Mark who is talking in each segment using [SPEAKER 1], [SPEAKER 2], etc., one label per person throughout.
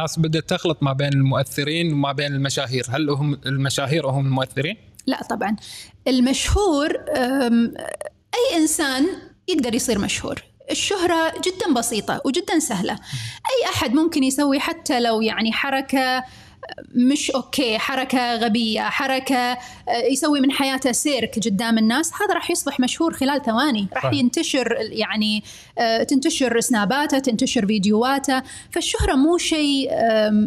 [SPEAKER 1] ناس بدات تخلط ما بين المؤثرين وما بين المشاهير هل هم المشاهير وهم المؤثرين لا طبعا المشهور اي انسان يقدر يصير مشهور الشهرة جدا بسيطة وجدا سهلة أي أحد ممكن يسوي حتى لو يعني حركة مش اوكي حركه غبيه حركه آه، يسوي من حياته سيرك قدام الناس هذا راح يصبح مشهور خلال ثواني راح ينتشر يعني آه، تنتشر سناباته تنتشر فيديوهاته فالشهره مو شيء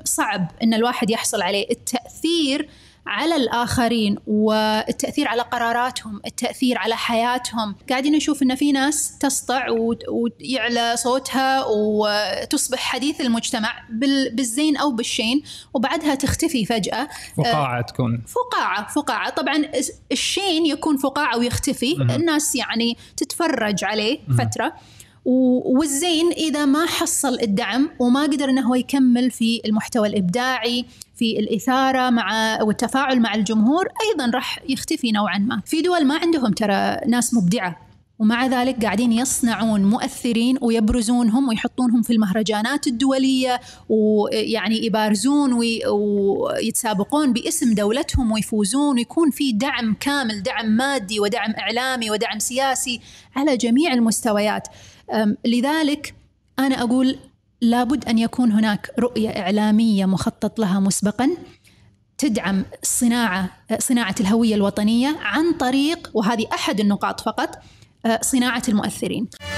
[SPEAKER 1] صعب ان الواحد يحصل عليه التاثير على الآخرين والتأثير على قراراتهم التأثير على حياتهم قاعدين نشوف أن في ناس تسطع ويعلى صوتها وتصبح حديث المجتمع بالزين أو بالشين وبعدها تختفي فجأة فقاعة آه، تكون فقاعة فقاعة طبعا الشين يكون فقاعة ويختفي الناس يعني تتفرج عليه فترة والزين اذا ما حصل الدعم وما قدر انه هو يكمل في المحتوى الابداعي في الاثاره مع والتفاعل مع الجمهور ايضا راح يختفي نوعا ما في دول ما عندهم ترى ناس مبدعه ومع ذلك قاعدين يصنعون مؤثرين ويبرزونهم ويحطونهم في المهرجانات الدولية ويعني يبارزون ويتسابقون باسم دولتهم ويفوزون ويكون في دعم كامل دعم مادي ودعم إعلامي ودعم سياسي على جميع المستويات لذلك أنا أقول لابد أن يكون هناك رؤية إعلامية مخطط لها مسبقا تدعم صناعة صناعة الهوية الوطنية عن طريق وهذه أحد النقاط فقط أه، صناعة المؤثرين